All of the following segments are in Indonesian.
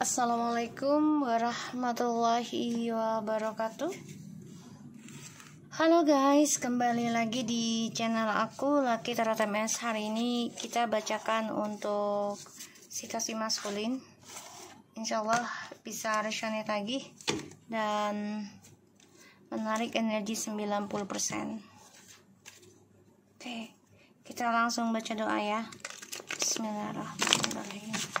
Assalamualaikum warahmatullahi wabarakatuh Halo guys, kembali lagi di channel aku Laki MS Hari ini kita bacakan untuk situasi maskulin Insyaallah bisa resonate lagi Dan menarik energi 90% Oke, kita langsung baca doa ya Bismillahirrahmanirrahim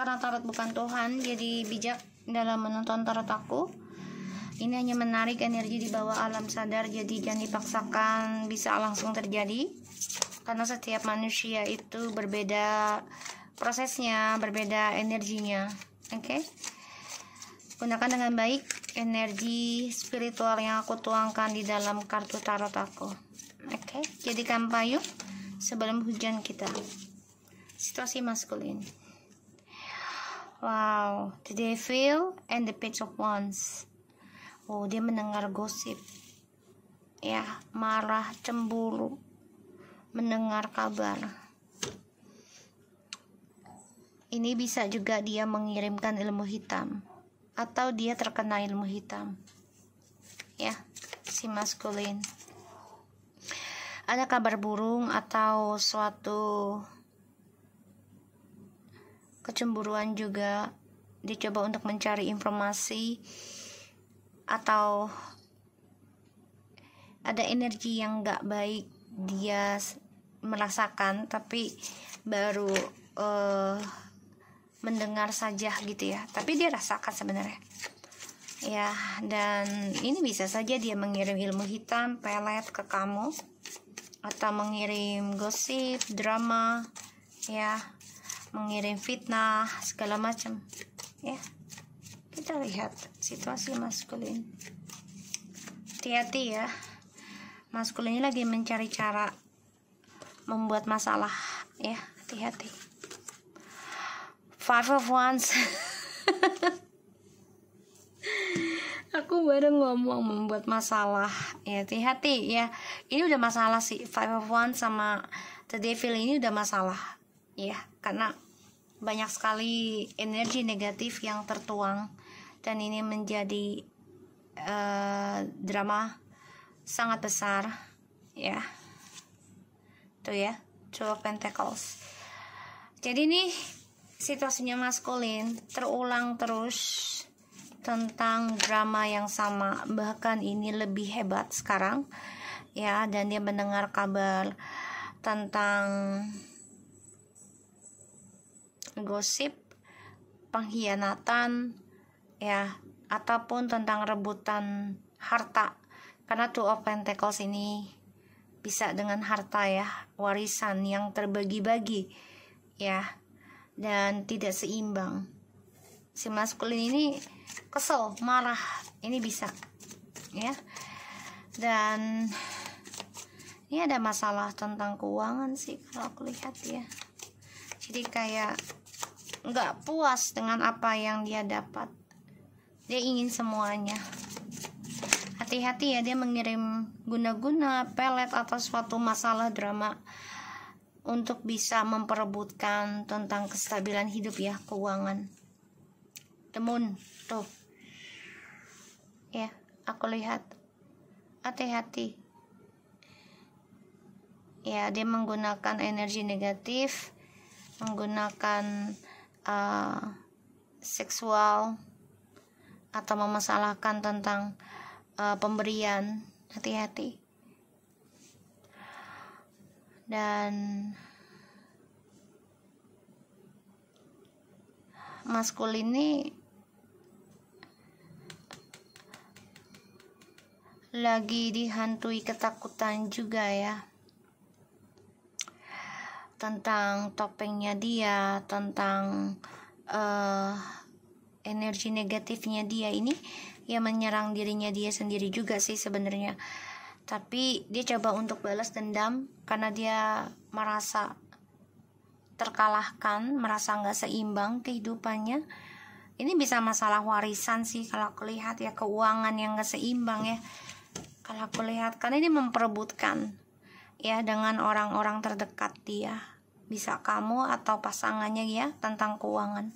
karena tarot bukan Tuhan jadi bijak dalam menonton tarot aku ini hanya menarik energi di bawah alam sadar jadi jangan dipaksakan bisa langsung terjadi karena setiap manusia itu berbeda prosesnya berbeda energinya oke okay? gunakan dengan baik energi spiritual yang aku tuangkan di dalam kartu tarot aku oke okay? jadikan payung sebelum hujan kita situasi maskulin Wow, the devil and the page of wands. Oh, dia mendengar gosip. Ya, marah, cemburu. Mendengar kabar. Ini bisa juga dia mengirimkan ilmu hitam atau dia terkena ilmu hitam. Ya, si maskulin. Ada kabar burung atau suatu kecemburuan juga dicoba untuk mencari informasi atau ada energi yang gak baik dia merasakan tapi baru uh, mendengar saja gitu ya tapi dia rasakan sebenarnya ya dan ini bisa saja dia mengirim ilmu hitam pelet ke kamu atau mengirim gosip drama ya mengirim fitnah segala macam ya kita lihat situasi maskulin hati-hati ya maskulin ini lagi mencari cara membuat masalah ya hati-hati five of wands aku baru ngomong membuat masalah ya hati-hati ya ini udah masalah sih five of wands sama the devil ini udah masalah ya karena banyak sekali energi negatif yang tertuang dan ini menjadi uh, drama sangat besar ya tuh ya Two of Pentacles jadi ini situasinya maskulin terulang terus tentang drama yang sama bahkan ini lebih hebat sekarang ya dan dia mendengar kabar tentang gosip, pengkhianatan, ya, ataupun tentang rebutan harta. Karena Two of Pentacles ini bisa dengan harta ya, warisan yang terbagi-bagi ya, dan tidak seimbang. Si maskulin ini kesel, marah, ini bisa ya. Dan ini ada masalah tentang keuangan sih kalau aku lihat ya. Jadi kayak nggak puas dengan apa yang dia dapat dia ingin semuanya hati-hati ya dia mengirim guna-guna pelet atau suatu masalah drama untuk bisa memperebutkan tentang kestabilan hidup ya keuangan temun tuh ya aku lihat hati-hati ya dia menggunakan energi negatif menggunakan uh, seksual atau memasalahkan tentang uh, pemberian hati-hati dan maskul ini lagi dihantui ketakutan juga ya tentang topengnya dia tentang uh, energi negatifnya dia ini ya menyerang dirinya dia sendiri juga sih sebenarnya tapi dia coba untuk balas dendam karena dia merasa terkalahkan merasa nggak seimbang kehidupannya ini bisa masalah warisan sih kalau aku lihat ya keuangan yang nggak seimbang ya kalau aku lihat karena ini memperebutkan ya dengan orang-orang terdekat dia bisa kamu atau pasangannya ya tentang keuangan.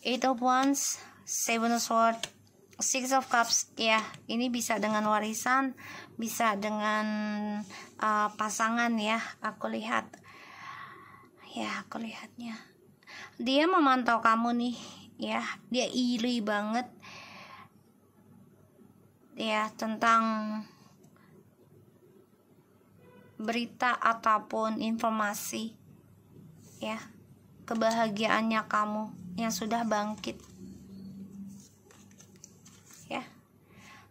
Eight of Wands, Seven of Swords, Six of Cups ya ini bisa dengan warisan, bisa dengan uh, pasangan ya aku lihat ya aku lihatnya dia memantau kamu nih ya dia iri banget ya tentang berita ataupun informasi ya kebahagiaannya kamu yang sudah bangkit ya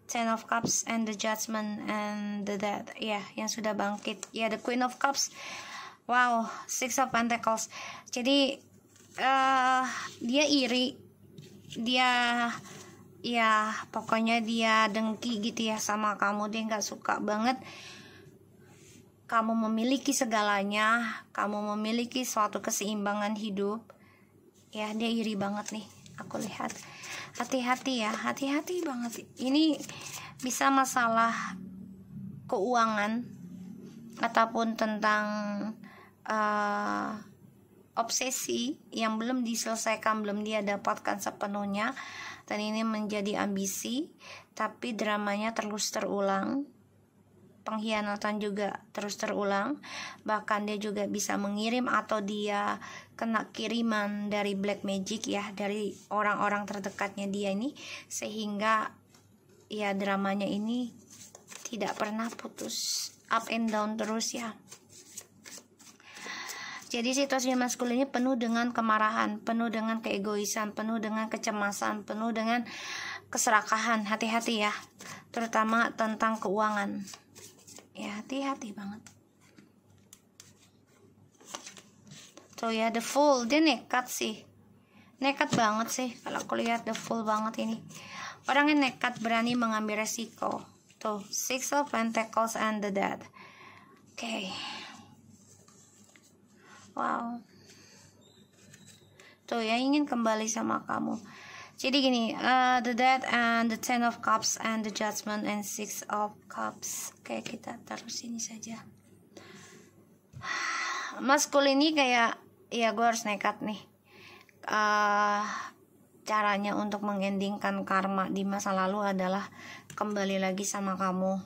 Ten of Cups and the Judgment and the Dead ya yang sudah bangkit ya the Queen of Cups wow Six of Pentacles jadi uh, dia iri dia ya pokoknya dia dengki gitu ya sama kamu dia nggak suka banget kamu memiliki segalanya, kamu memiliki suatu keseimbangan hidup. Ya, dia iri banget nih. Aku lihat. Hati-hati ya, hati-hati banget. Ini bisa masalah keuangan ataupun tentang uh, obsesi yang belum diselesaikan, belum dia dapatkan sepenuhnya dan ini menjadi ambisi, tapi dramanya terus terulang pengkhianatan juga terus terulang bahkan dia juga bisa mengirim atau dia kena kiriman dari black magic ya dari orang-orang terdekatnya dia ini sehingga ya dramanya ini tidak pernah putus up and down terus ya jadi situasi maskul ini penuh dengan kemarahan, penuh dengan keegoisan, penuh dengan kecemasan, penuh dengan keserakahan. Hati-hati ya, terutama tentang keuangan ya hati-hati banget tuh ya the full dia nekat sih nekat banget sih kalau aku lihat the full banget ini orangnya nekat berani mengambil resiko tuh six of pentacles and the dead oke okay. wow tuh ya ingin kembali sama kamu jadi gini, uh, the death and the ten of cups and the judgment and six of cups. Oke, kita taruh sini saja. Maskul ini kayak, ya gue harus nekat nih. Uh, caranya untuk mengendingkan karma di masa lalu adalah kembali lagi sama kamu.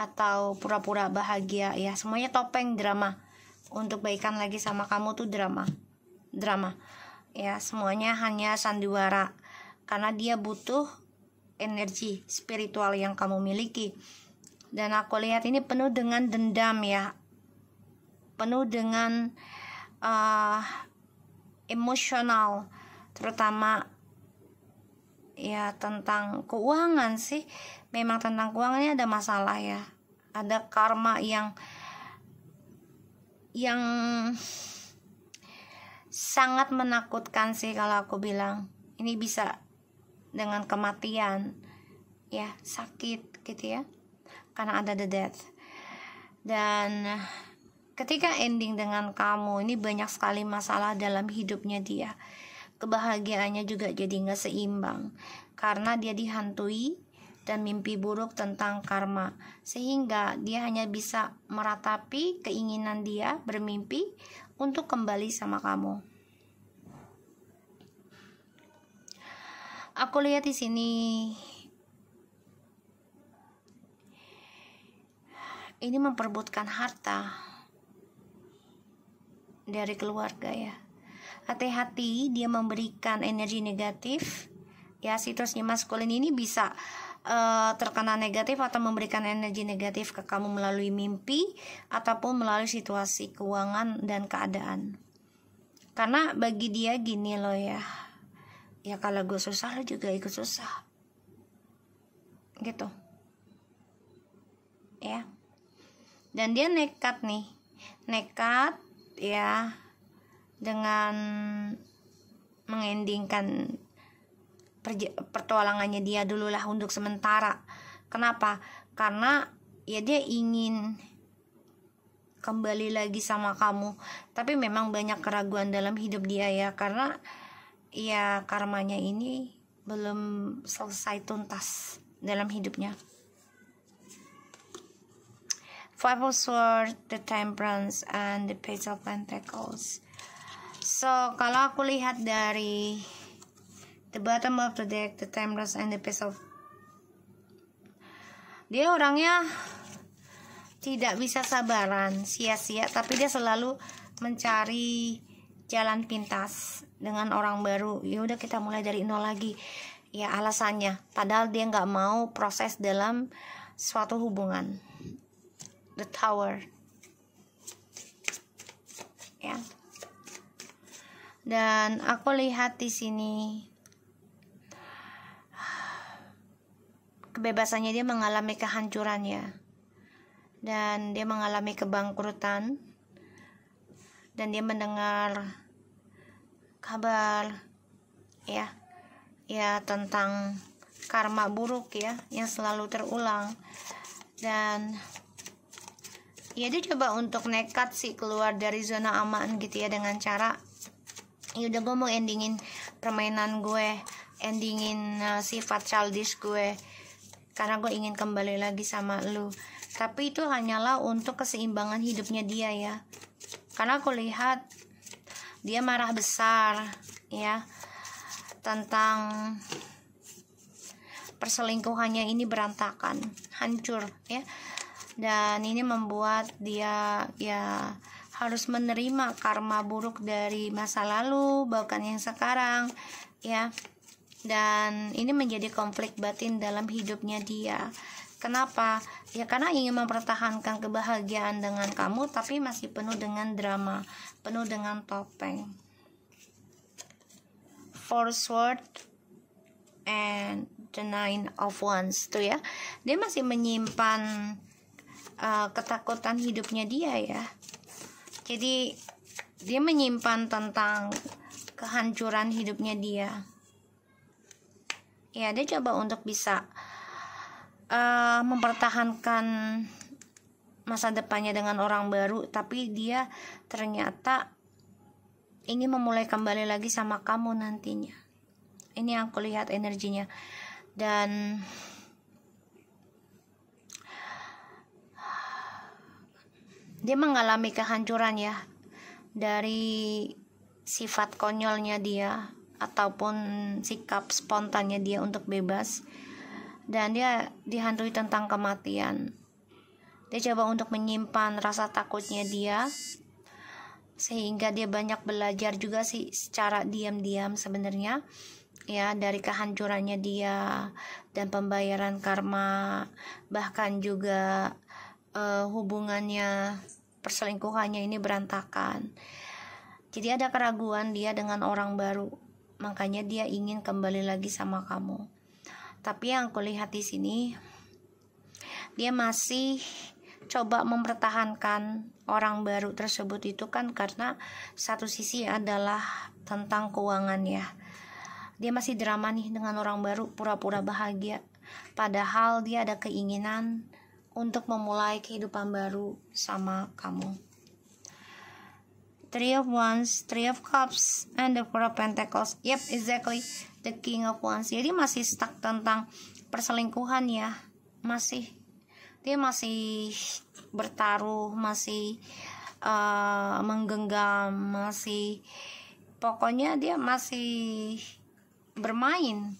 Atau pura-pura bahagia, ya semuanya topeng drama. Untuk baikan lagi sama kamu tuh drama. Drama. Ya, semuanya hanya sandiwara karena dia butuh energi spiritual yang kamu miliki. Dan aku lihat ini penuh dengan dendam ya, penuh dengan uh, emosional, terutama ya tentang keuangan sih. Memang tentang keuangannya ada masalah ya, ada karma yang yang sangat menakutkan sih kalau aku bilang ini bisa dengan kematian ya sakit gitu ya karena ada the death dan ketika ending dengan kamu ini banyak sekali masalah dalam hidupnya dia kebahagiaannya juga jadi nggak seimbang karena dia dihantui dan mimpi buruk tentang karma sehingga dia hanya bisa meratapi keinginan dia bermimpi untuk kembali sama kamu aku lihat di sini ini memperbutkan harta dari keluarga ya hati-hati dia memberikan energi negatif ya situs maskulin ini bisa uh, terkena negatif atau memberikan energi negatif ke kamu melalui mimpi ataupun melalui situasi keuangan dan keadaan karena bagi dia gini loh ya ya kalau gue susah lo juga ikut susah gitu ya dan dia nekat nih nekat ya dengan mengendingkan pertualangannya dia dulu lah untuk sementara kenapa karena ya dia ingin kembali lagi sama kamu tapi memang banyak keraguan dalam hidup dia ya karena ya karmanya ini belum selesai tuntas dalam hidupnya. Five of Swords, the Temperance, and the Page of Pentacles. So, kalau aku lihat dari the bottom of the deck, the Temperance, and the Page of dia orangnya tidak bisa sabaran, sia-sia, tapi dia selalu mencari jalan pintas dengan orang baru ya udah kita mulai dari nol lagi ya alasannya padahal dia nggak mau proses dalam suatu hubungan the tower ya dan aku lihat di sini kebebasannya dia mengalami kehancuran ya dan dia mengalami kebangkrutan dan dia mendengar kabar ya ya tentang karma buruk ya yang selalu terulang dan ya dia coba untuk nekat sih keluar dari zona aman gitu ya dengan cara ya udah gue mau endingin permainan gue endingin uh, sifat childish gue karena gue ingin kembali lagi sama lu tapi itu hanyalah untuk keseimbangan hidupnya dia ya karena aku lihat dia marah besar ya tentang perselingkuhannya ini berantakan, hancur ya. Dan ini membuat dia ya harus menerima karma buruk dari masa lalu, bahkan yang sekarang ya. Dan ini menjadi konflik batin dalam hidupnya dia. Kenapa? Ya karena ingin mempertahankan kebahagiaan dengan kamu tapi masih penuh dengan drama, penuh dengan topeng. Four sword and the nine of wands tuh ya. Dia masih menyimpan uh, ketakutan hidupnya dia ya. Jadi dia menyimpan tentang kehancuran hidupnya dia. Ya, dia coba untuk bisa uh, mempertahankan masa depannya dengan orang baru tapi dia ternyata ingin memulai kembali lagi sama kamu nantinya ini yang aku lihat energinya dan dia mengalami kehancuran ya dari sifat konyolnya dia ataupun sikap spontannya dia untuk bebas dan dia dihantui tentang kematian. Dia coba untuk menyimpan rasa takutnya dia sehingga dia banyak belajar juga sih secara diam-diam sebenarnya ya dari kehancurannya dia dan pembayaran karma bahkan juga uh, hubungannya perselingkuhannya ini berantakan. Jadi ada keraguan dia dengan orang baru. Makanya dia ingin kembali lagi sama kamu. Tapi yang aku lihat di sini dia masih coba mempertahankan orang baru tersebut itu kan karena satu sisi adalah tentang keuangan ya. Dia masih drama nih dengan orang baru pura-pura bahagia padahal dia ada keinginan untuk memulai kehidupan baru sama kamu. Three of Wands, Three of Cups, and the Four of Pentacles. Yep, exactly. The King of Wands jadi masih stuck tentang perselingkuhan ya masih dia masih bertaruh masih uh, menggenggam masih pokoknya dia masih bermain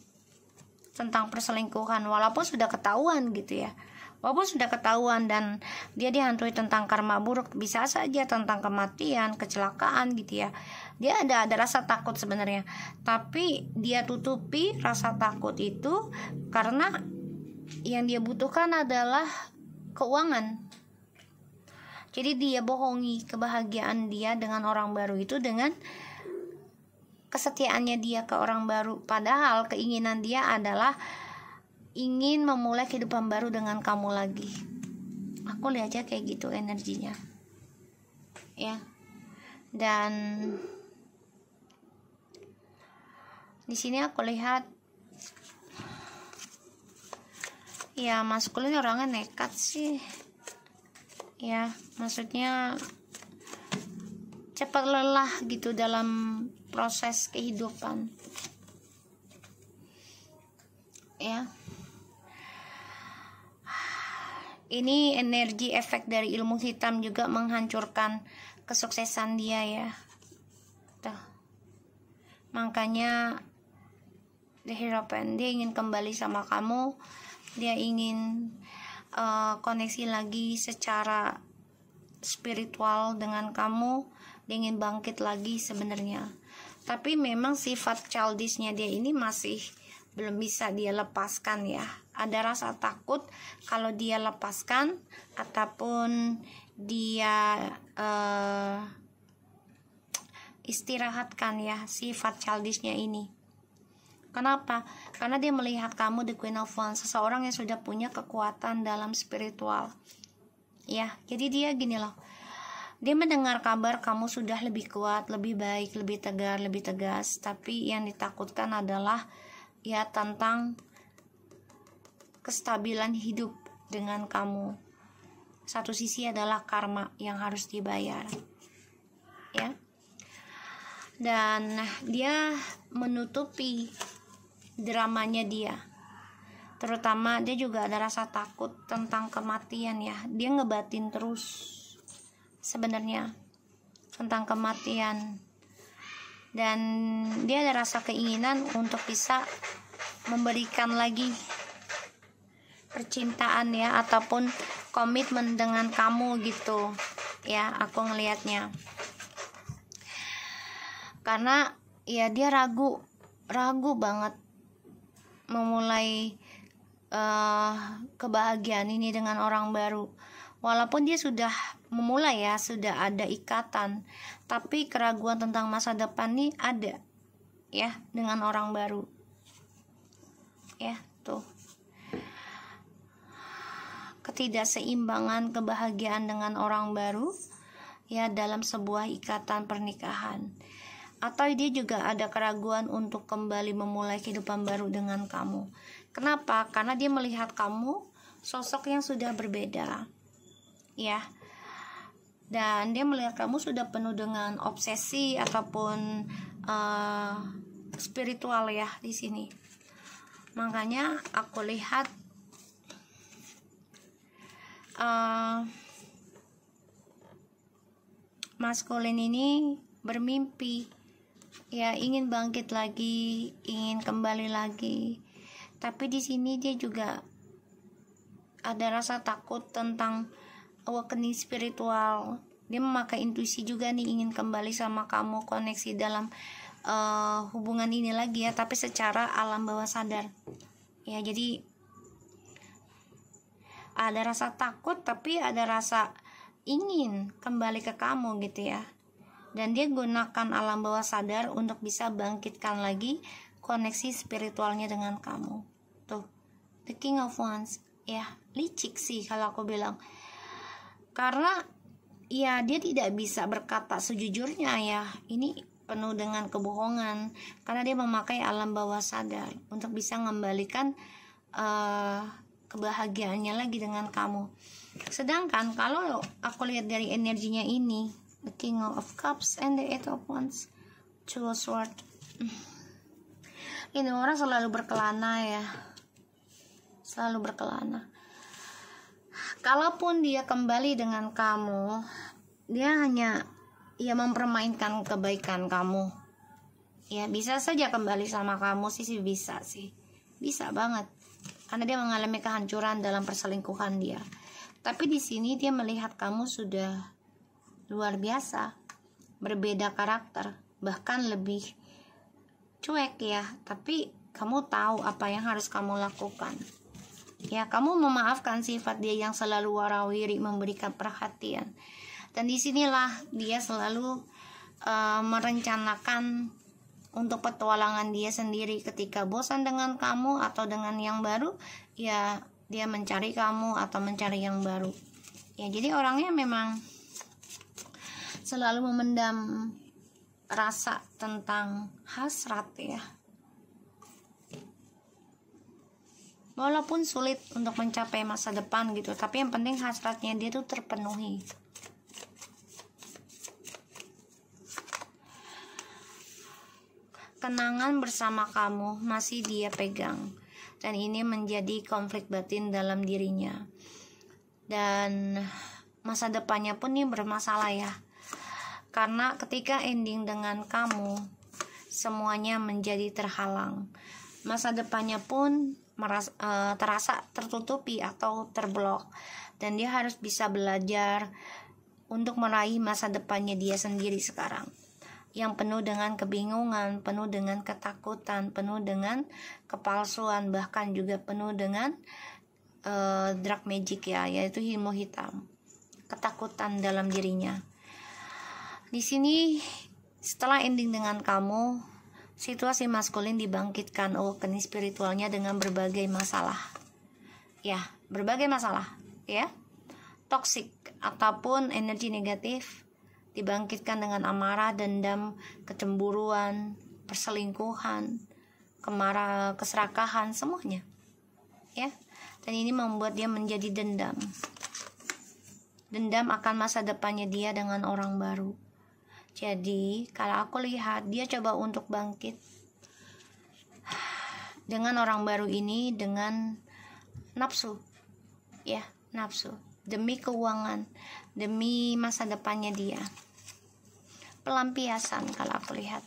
tentang perselingkuhan walaupun sudah ketahuan gitu ya Walaupun sudah ketahuan dan dia dihantui tentang karma buruk, bisa saja tentang kematian, kecelakaan gitu ya. Dia ada ada rasa takut sebenarnya, tapi dia tutupi rasa takut itu karena yang dia butuhkan adalah keuangan. Jadi dia bohongi kebahagiaan dia dengan orang baru itu dengan kesetiaannya dia ke orang baru padahal keinginan dia adalah ingin memulai kehidupan baru dengan kamu lagi aku lihat aja kayak gitu energinya ya dan di sini aku lihat ya maskulin orangnya nekat sih ya maksudnya cepat lelah gitu dalam proses kehidupan ya ini energi efek dari ilmu hitam juga menghancurkan kesuksesan dia ya Tuh. makanya the hierophant dia ingin kembali sama kamu dia ingin uh, koneksi lagi secara spiritual dengan kamu dia ingin bangkit lagi sebenarnya tapi memang sifat childishnya dia ini masih belum bisa dia lepaskan ya ada rasa takut kalau dia lepaskan ataupun dia uh, istirahatkan ya sifat childishnya ini. Kenapa? Karena dia melihat kamu the Queen of Wands, seseorang yang sudah punya kekuatan dalam spiritual. Ya, jadi dia gini loh. Dia mendengar kabar kamu sudah lebih kuat, lebih baik, lebih tegar, lebih tegas, tapi yang ditakutkan adalah ya tentang kestabilan hidup dengan kamu. Satu sisi adalah karma yang harus dibayar. Ya. Dan dia menutupi dramanya dia. Terutama dia juga ada rasa takut tentang kematian ya. Dia ngebatin terus sebenarnya tentang kematian. Dan dia ada rasa keinginan untuk bisa memberikan lagi percintaan ya ataupun komitmen dengan kamu gitu ya aku ngelihatnya karena ya dia ragu ragu banget memulai uh, kebahagiaan ini dengan orang baru walaupun dia sudah memulai ya sudah ada ikatan tapi keraguan tentang masa depan nih ada ya dengan orang baru ya tuh ketidakseimbangan kebahagiaan dengan orang baru ya dalam sebuah ikatan pernikahan atau dia juga ada keraguan untuk kembali memulai kehidupan baru dengan kamu. Kenapa? Karena dia melihat kamu sosok yang sudah berbeda. Ya. Dan dia melihat kamu sudah penuh dengan obsesi ataupun uh, spiritual ya di sini. Makanya aku lihat uh, maskulin ini bermimpi ya ingin bangkit lagi, ingin kembali lagi. Tapi di sini dia juga ada rasa takut tentang awakening spiritual. Dia memakai intuisi juga nih ingin kembali sama kamu koneksi dalam uh, hubungan ini lagi ya, tapi secara alam bawah sadar. Ya, jadi ada rasa takut tapi ada rasa ingin kembali ke kamu gitu ya dan dia gunakan alam bawah sadar untuk bisa bangkitkan lagi koneksi spiritualnya dengan kamu tuh the king of wands ya licik sih kalau aku bilang karena ya dia tidak bisa berkata sejujurnya ya ini penuh dengan kebohongan karena dia memakai alam bawah sadar untuk bisa mengembalikan uh, kebahagiaannya lagi dengan kamu sedangkan kalau aku lihat dari energinya ini the king of cups and the eight of wands two of sword ini orang selalu berkelana ya selalu berkelana kalaupun dia kembali dengan kamu dia hanya ia mempermainkan kebaikan kamu ya bisa saja kembali sama kamu sih, sih bisa sih bisa banget karena dia mengalami kehancuran dalam perselingkuhan dia. Tapi di sini dia melihat kamu sudah luar biasa, berbeda karakter, bahkan lebih cuek ya, tapi kamu tahu apa yang harus kamu lakukan. Ya, kamu memaafkan sifat dia yang selalu warawiri memberikan perhatian. Dan disinilah dia selalu uh, merencanakan untuk petualangan dia sendiri ketika bosan dengan kamu atau dengan yang baru ya dia mencari kamu atau mencari yang baru ya jadi orangnya memang selalu memendam rasa tentang hasrat ya walaupun sulit untuk mencapai masa depan gitu tapi yang penting hasratnya dia tuh terpenuhi kenangan bersama kamu masih dia pegang dan ini menjadi konflik batin dalam dirinya dan masa depannya pun ini bermasalah ya karena ketika ending dengan kamu semuanya menjadi terhalang masa depannya pun merasa, uh, eh, terasa tertutupi atau terblok dan dia harus bisa belajar untuk meraih masa depannya dia sendiri sekarang yang penuh dengan kebingungan, penuh dengan ketakutan, penuh dengan kepalsuan, bahkan juga penuh dengan uh, drug magic ya, yaitu ilmu hitam, ketakutan dalam dirinya. Di sini setelah ending dengan kamu, situasi maskulin dibangkitkan, oh kini spiritualnya dengan berbagai masalah. Ya, berbagai masalah, ya. toxic ataupun energi negatif dibangkitkan dengan amarah, dendam, kecemburuan, perselingkuhan, kemarah, keserakahan, semuanya. Ya. Dan ini membuat dia menjadi dendam. Dendam akan masa depannya dia dengan orang baru. Jadi, kalau aku lihat dia coba untuk bangkit dengan orang baru ini dengan nafsu. Ya, nafsu demi keuangan, demi masa depannya dia. Pelampiasan kalau aku lihat.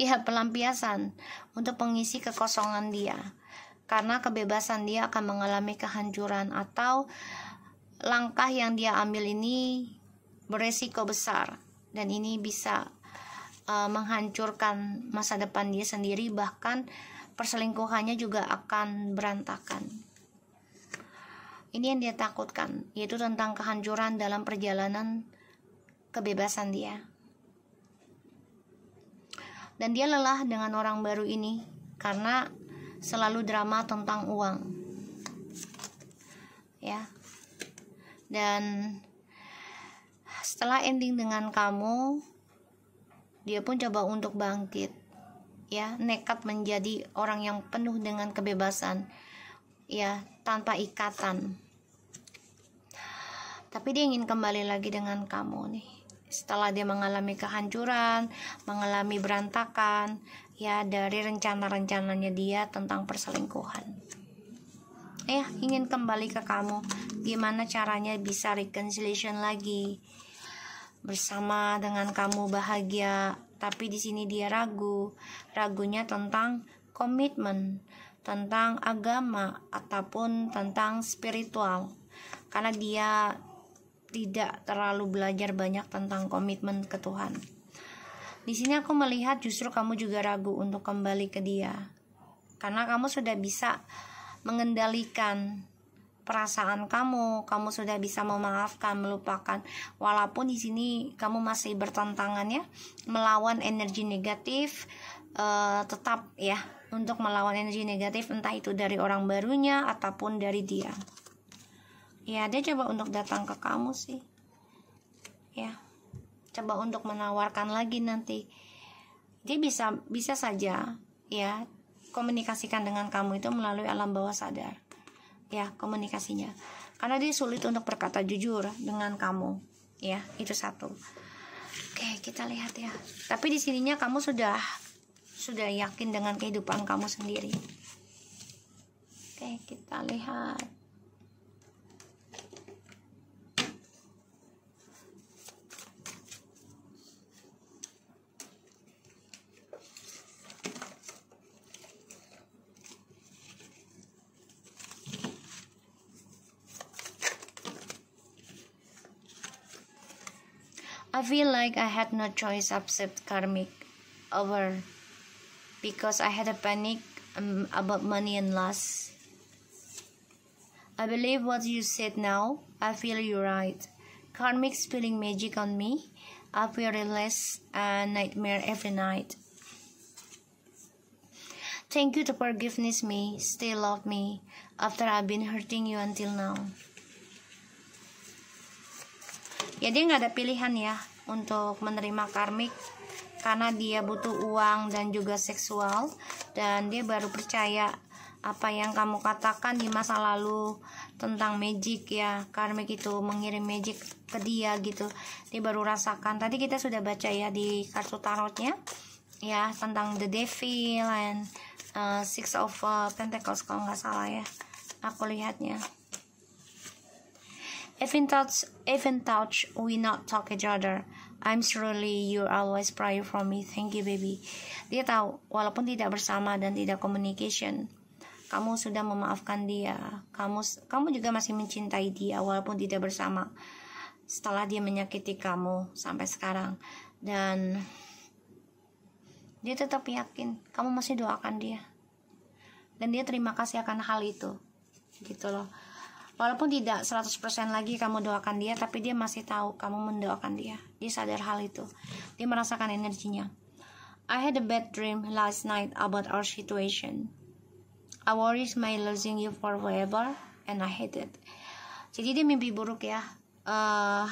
Ya, pelampiasan untuk mengisi kekosongan dia. Karena kebebasan dia akan mengalami kehancuran atau langkah yang dia ambil ini beresiko besar dan ini bisa uh, menghancurkan masa depan dia sendiri bahkan perselingkuhannya juga akan berantakan. Ini yang dia takutkan, yaitu tentang kehancuran dalam perjalanan kebebasan dia. Dan dia lelah dengan orang baru ini karena selalu drama tentang uang. Ya. Dan setelah ending dengan kamu, dia pun coba untuk bangkit. Ya, nekat menjadi orang yang penuh dengan kebebasan. Ya, tanpa ikatan. Tapi dia ingin kembali lagi dengan kamu nih. Setelah dia mengalami kehancuran, mengalami berantakan, ya dari rencana-rencananya dia tentang perselingkuhan. Eh, ingin kembali ke kamu. Gimana caranya bisa reconciliation lagi? Bersama dengan kamu bahagia, tapi di sini dia ragu. Ragunya tentang komitmen tentang agama ataupun tentang spiritual karena dia tidak terlalu belajar banyak tentang komitmen ke Tuhan. Di sini aku melihat justru kamu juga ragu untuk kembali ke dia. Karena kamu sudah bisa mengendalikan perasaan kamu, kamu sudah bisa memaafkan, melupakan. Walaupun di sini kamu masih bertentangan ya, melawan energi negatif, uh, tetap ya untuk melawan energi negatif entah itu dari orang barunya ataupun dari dia ya dia coba untuk datang ke kamu sih ya coba untuk menawarkan lagi nanti dia bisa bisa saja ya komunikasikan dengan kamu itu melalui alam bawah sadar ya komunikasinya karena dia sulit untuk berkata jujur dengan kamu ya itu satu oke kita lihat ya tapi di sininya kamu sudah sudah yakin dengan kehidupan kamu sendiri. Oke, kita lihat. I feel like I had no choice except karmic over because I had a panic um, about money and loss. I believe what you said now. I feel you're right. Karmic spilling magic on me. I feel less a nightmare every night. Thank you to forgiveness me. Still love me after I've been hurting you until now. Ya dia nggak ada pilihan ya untuk menerima karmic karena dia butuh uang dan juga seksual dan dia baru percaya apa yang kamu katakan di masa lalu tentang magic ya karmic itu mengirim magic ke dia gitu dia baru rasakan tadi kita sudah baca ya di kartu tarotnya ya tentang the devil and uh, six of uh, pentacles kalau nggak salah ya aku lihatnya even touch even touch we not talk each other I'm surely you always pray for me. Thank you baby. Dia tahu walaupun tidak bersama dan tidak communication, kamu sudah memaafkan dia. Kamu kamu juga masih mencintai dia walaupun tidak bersama. Setelah dia menyakiti kamu sampai sekarang dan dia tetap yakin kamu masih doakan dia. Dan dia terima kasih akan hal itu. Gitu loh. Walaupun tidak 100% lagi kamu doakan dia, tapi dia masih tahu kamu mendoakan dia. Dia sadar hal itu. Dia merasakan energinya. I had a bad dream last night about our situation. I worries my losing you for forever and I hate it. Jadi dia mimpi buruk ya. Uh,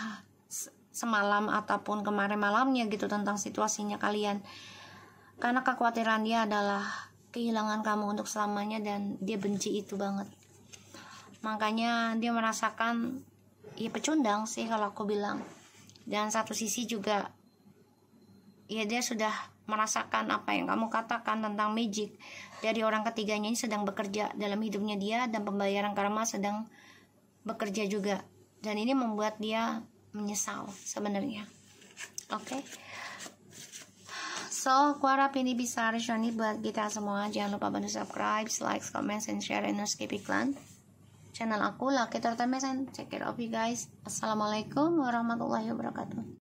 semalam ataupun kemarin malamnya gitu tentang situasinya kalian. Karena kekhawatiran dia adalah kehilangan kamu untuk selamanya dan dia benci itu banget makanya dia merasakan ya pecundang sih kalau aku bilang dan satu sisi juga ya dia sudah merasakan apa yang kamu katakan tentang magic dari orang ketiganya ini sedang bekerja dalam hidupnya dia dan pembayaran karma sedang bekerja juga dan ini membuat dia menyesal sebenarnya oke okay? so aku harap ini bisa resonate buat kita semua jangan lupa bantu subscribe like comment and share and skip iklan channel aku Lucky Tortoise check it out you guys assalamualaikum warahmatullahi wabarakatuh